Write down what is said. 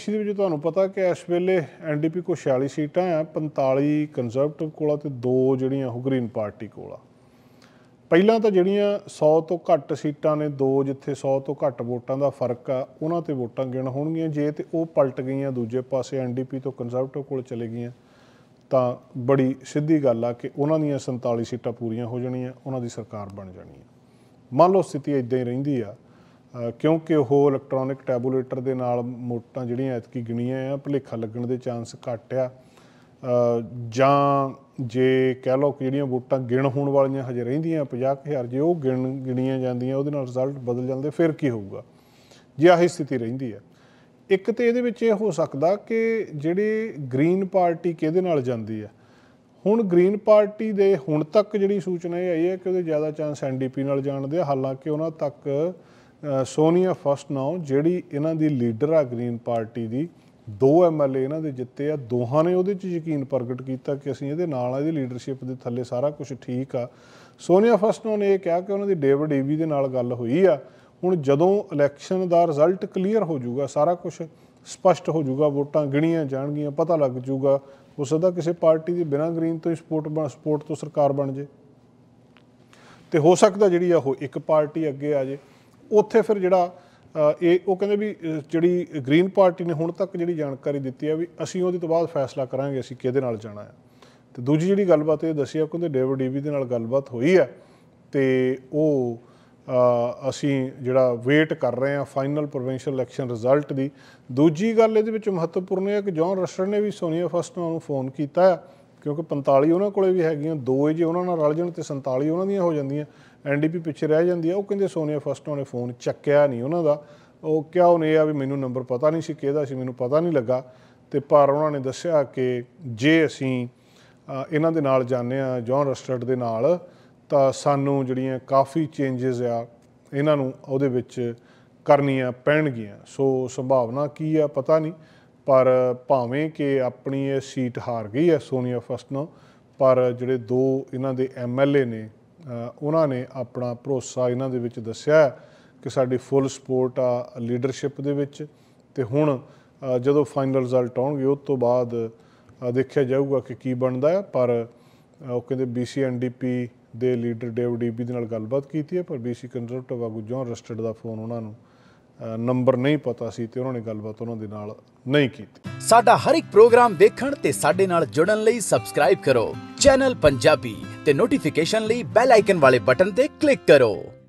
ਇਸੇ ਵਿੱਚ ਤੁਹਾਨੂੰ ਪਤਾ ਕਿ ਇਸ ਵੇਲੇ ਐਨਡੀਪੀ ਕੋ 46 ਸੀਟਾਂ ਆ 45 ਕੰਜ਼ਰਵੇਟਿਵ ਕੋਲ ਤੇ ਦੋ ਜਿਹੜੀਆਂ ਉਹ ਗ੍ਰੀਨ ਪਾਰਟੀ ਕੋਲ ਆ ਪਹਿਲਾਂ ਤਾਂ ਜਿਹੜੀਆਂ 100 ਤੋਂ ਘੱਟ ਸੀਟਾਂ ਨੇ ਦੋ ਜਿੱਥੇ 100 ਤੋਂ ਘੱਟ ਵੋਟਾਂ ਦਾ ਫਰਕ ਆ ਉਹਨਾਂ ਤੇ ਵੋਟਾਂ ਗਿਣ ਹੋਣਗੀਆਂ ਜੇ ਤੇ ਉਹ ਪਲਟ ਗਈਆਂ ਦੂਜੇ ਪਾਸੇ ਐਨਡੀਪੀ ਤੋਂ ਕੰਜ਼ਰਵੇਟਿਵ ਕੋਲ ਚਲੇ ਗਈਆਂ ਤਾਂ ਬੜੀ ਸਿੱਧੀ ਗੱਲ ਆ ਕਿ ਉਹਨਾਂ ਦੀਆਂ 47 ਸੀਟਾਂ ਪੂਰੀਆਂ ਹੋ ਜਾਣੀਆਂ ਉਹਨਾਂ ਦੀ ਸਰਕਾਰ ਬਣ ਜਾਣੀ ਆ ਮੰਨ ਲਓ ਸਥਿਤੀ ਇਦਾਂ ਹੀ ਰਹਿੰਦੀ ਆ ਕਿਉਂਕਿ ਉਹ ਇਲੈਕਟ੍ਰੋਨਿਕ ਟੈਬੂਲੇਟਰ ਦੇ ਨਾਲ ਮੋਟਾਂ ਜਿਹੜੀਆਂ ਐਤਕੀ ਗਿਣੀਆਂ ਆ ਭਲੇਖਾ ਲੱਗਣ ਦੇ ਚਾਂਸ ਘੱਟ ਆ ਜਾਂ ਜੇ ਕਹਿ ਲਓ ਕਿ ਜਿਹੜੀਆਂ ਵੋਟਾਂ ਗਿਣ ਹੋਣ ਵਾਲੀਆਂ ਹਜੇ ਰਹਿੰਦੀਆਂ 50000 ਜੇ ਉਹ ਗਿਣ ਗਿਣੀਆਂ ਜਾਂਦੀਆਂ ਉਹਦੇ ਨਾਲ ਰਿਜ਼ਲਟ ਬਦਲ ਜਾਂਦੇ ਫਿਰ ਕੀ ਹੋਊਗਾ ਜੇ ਆਹੀ ਸਥਿਤੀ ਰਹਿੰਦੀ ਹੈ ਇੱਕ ਤੇ ਇਹਦੇ ਵਿੱਚ ਇਹ ਹੋ ਸਕਦਾ ਕਿ ਜਿਹੜੇ ਗ੍ਰੀਨ ਪਾਰਟੀ ਕਿਹਦੇ ਨਾਲ ਜਾਂਦੀ ਆ ਹੁਣ ਗ੍ਰੀਨ ਪਾਰਟੀ ਦੇ ਹੁਣ ਤੱਕ ਜਿਹੜੀ ਸੂਚਨਾ ਇਹ ਆਈ ਹੈ ਕਿ ਉਹਦੇ ਜ਼ਿਆਦਾ ਚਾਂਸ ਐਨਡੀਪੀ ਨਾਲ ਜਾਣਦੇ ਆ ਹਾਲਾਂਕਿ ਉਹਨਾਂ ਤੱਕ ਸੋਨੀਆ ਫਸਟ ਨਾਉ ਜਿਹੜੀ ਇਹਨਾਂ ਦੀ ਲੀਡਰ ਆ ਗ੍ਰੀਨ ਪਾਰਟੀ ਦੀ ਦੋ ਐਮਐਲਏ ਇਹਨਾਂ ਦੇ ਜਿੱਤੇ ਆ ਦੋਹਾਂ ਨੇ ਉਹਦੇ 'ਚ ਯਕੀਨ ਪ੍ਰਗਟ ਕੀਤਾ ਕਿ ਅਸੀਂ ਇਹਦੇ ਨਾਲ ਆ ਇਹਦੀ ਲੀਡਰਸ਼ਿਪ ਦੇ ਥੱਲੇ ਸਾਰਾ ਕੁਝ ਠੀਕ ਆ ਸੋਨੀਆ ਫਸਟ ਨਾਉ ਨੇ ਇਹ ਕਿਹਾ ਕਿ ਉਹਨਾਂ ਦੀ ਡੇਵਿਡ ਏਵੀ ਦੇ ਨਾਲ ਗੱਲ ਹੋਈ ਆ ਹੁਣ ਜਦੋਂ ਇਲੈਕਸ਼ਨ ਦਾ ਰਿਜ਼ਲਟ ਕਲੀਅਰ ਹੋ ਜਾਊਗਾ ਸਾਰਾ ਕੁਝ ਸਪਸ਼ਟ ਹੋ ਜਾਊਗਾ ਵੋਟਾਂ ਗਿਣੀਆਂ ਜਾਣਗੀਆਂ ਪਤਾ ਲੱਗ ਜਾਊਗਾ ਉਸ ਸਕਦਾ ਕਿਸੇ ਪਾਰਟੀ ਦੀ ਬਿਨਾਂ ਗ੍ਰੀਨ ਤੋਂ ਸਪੋਰਟ ਸਪੋਰਟ ਤੋਂ ਸਰਕਾਰ ਬਣ ਜੇ ਤੇ ਹੋ ਸਕਦਾ ਜਿਹੜੀ ਆ ਉਹ ਇੱਕ ਪਾਰਟੀ ਅੱਗੇ ਆ ਜੇ ਉੱਥੇ ਫਿਰ ਜਿਹੜਾ ਇਹ ਉਹ ਕਹਿੰਦੇ ਵੀ ਜਿਹੜੀ ਗ੍ਰੀਨ ਪਾਰਟੀ ਨੇ ਹੁਣ ਤੱਕ ਜਿਹੜੀ ਜਾਣਕਾਰੀ ਦਿੱਤੀ ਹੈ ਵੀ ਅਸੀਂ ਉਹਦੇ ਤੋਂ ਬਾਅਦ ਫੈਸਲਾ ਕਰਾਂਗੇ ਅਸੀਂ ਕਿਹਦੇ ਨਾਲ ਜਾਣਾ ਹੈ ਤੇ ਦੂਜੀ ਜਿਹੜੀ ਗੱਲਬਾਤ ਇਹ ਦੱਸਿਆ ਆ ਕਹਿੰਦੇ ਡੇਵਿਡ ਡੀਵੀ ਦੇ ਨਾਲ ਗੱਲਬਾਤ ਹੋਈ ਹੈ ਤੇ ਉਹ ਅਸੀਂ ਜਿਹੜਾ ਵੇਟ ਕਰ ਰਹੇ ਹਾਂ ਫਾਈਨਲ ਪ੍ਰੋਵਿੰਸ਼ੀਅਲ ਇਲੈਕਸ਼ਨ ਰਿਜ਼ਲਟ ਦੀ ਦੂਜੀ ਗੱਲ ਇਹਦੇ ਵਿੱਚ ਮਹੱਤਵਪੂਰਨ ਹੈ ਕਿ ਜੌਨ ਰਸ਼ਰ ਨੇ ਵੀ ਸੋਨੀਆ ਫਸਟ ਨੂੰ ਫੋਨ ਕੀਤਾ ਹੈ ਕਿਉਂਕਿ 45 ਉਹਨਾਂ ਕੋਲੇ ਵੀ ਹੈਗੀਆਂ ਦੋ ਜੇ ਉਹਨਾਂ ਨਾਲ ਰਲ ਜਣ ਤੇ 47 ਉਹਨਾਂ ਦੀਆਂ ਹੋ ਜਾਂਦੀਆਂ ਐਨਡੀਪੀ ਪਿੱਛੇ ਰਹਿ ਜਾਂਦੀ ਆ ਉਹ ਕਹਿੰਦੇ ਸੋਨੀਆ ਫਸਟ ਉਹਨੇ ਫੋਨ ਚੱਕਿਆ ਨਹੀਂ ਉਹਨਾਂ ਦਾ ਉਹ ਕਿਹਾ ਉਹਨੇ ਆ ਵੀ ਮੈਨੂੰ ਨੰਬਰ ਪਤਾ ਨਹੀਂ ਸੀ ਕਿਹਦਾ ਸੀ ਮੈਨੂੰ ਪਤਾ ਨਹੀਂ ਲੱਗਾ ਤੇ ਪਰ ਉਹਨਾਂ ਨੇ ਦੱਸਿਆ ਕਿ ਜੇ ਅਸੀਂ ਇਹਨਾਂ ਦੇ ਨਾਲ ਜਾਣੇ ਆ ਜੌਨ ਰਸਟਰਡ ਦੇ ਨਾਲ ਤਾਂ ਸਾਨੂੰ ਜਿਹੜੀਆਂ ਕਾਫੀ ਚੇਂਜਸ ਆ ਇਹਨਾਂ ਨੂੰ ਉਹਦੇ ਵਿੱਚ ਕਰਨੀਆਂ ਪੈਣਗੀਆਂ ਸੋ ਸੰਭਾਵਨਾ ਕੀ ਆ ਪਤਾ ਨਹੀਂ ਪਰ ਭਾਵੇਂ ਕਿ ਆਪਣੀ ਇਹ ਸੀਟ ਹਾਰ ਗਈ ਹੈ ਸੋਨੀਆ ਨੂੰ ਪਰ ਜਿਹੜੇ ਦੋ ਇਹਨਾਂ ਦੇ ਐਮਐਲਏ ਨੇ ਉਹਨਾਂ ਨੇ ਆਪਣਾ ਭਰੋਸਾ ਇਹਨਾਂ ਦੇ ਵਿੱਚ ਦੱਸਿਆ ਕਿ ਸਾਡੀ ਫੁੱਲ ਸਪੋਰਟ ਆ ਲੀਡਰਸ਼ਿਪ ਦੇ ਵਿੱਚ ਤੇ ਹੁਣ ਜਦੋਂ ਫਾਈਨਲ ਰਿਜ਼ਲਟ ਆਉਣਗੇ ਉਸ ਤੋਂ ਬਾਅਦ ਦੇਖਿਆ ਜਾਊਗਾ ਕਿ ਕੀ ਬਣਦਾ ਹੈ ਪਰ ਉਹ ਕਹਿੰਦੇ ਬੀਸੀ ਐਨਡੀਪੀ ਦੇ ਲੀਡਰ ਡੇਵ ਡੀਬੀ ਦੇ ਨਾਲ ਗੱਲਬਾਤ ਕੀਤੀ ਹੈ ਪਰ ਬੀਸੀ ਕੰਜ਼ਰਵੇਟਿਵ ਆਗੂ ਜੋਨ ਰਸਟਡ ਦਾ ਫੋਨ ਉਹਨਾਂ ਨੂੰ ਨੰਬਰ ਨਹੀਂ ਪਤਾ ਸੀ ਤੇ ਉਹਨਾਂ ਨੇ ਗੱਲਬਾਤ ਉਹਨਾਂ ਦੇ ਨਾਲ ਨਹੀਂ ਕੀਤੀ ਸਾਡਾ ਹਰ ਇੱਕ ਪ੍ਰੋਗਰਾਮ ਦੇਖਣ ਤੇ ਸਾਡੇ ਨਾਲ ਜੁੜਨ ਲਈ ਸਬਸਕ੍ਰਾਈਬ ਕਰੋ ਚੈਨਲ ਪੰਜਾਬੀ ਤੇ ਨੋਟੀਫਿਕੇਸ਼ਨ ਲਈ ਬੈਲ ਆਈਕਨ ਵਾਲੇ ਬਟਨ ਤੇ ਕਲਿੱਕ ਕਰੋ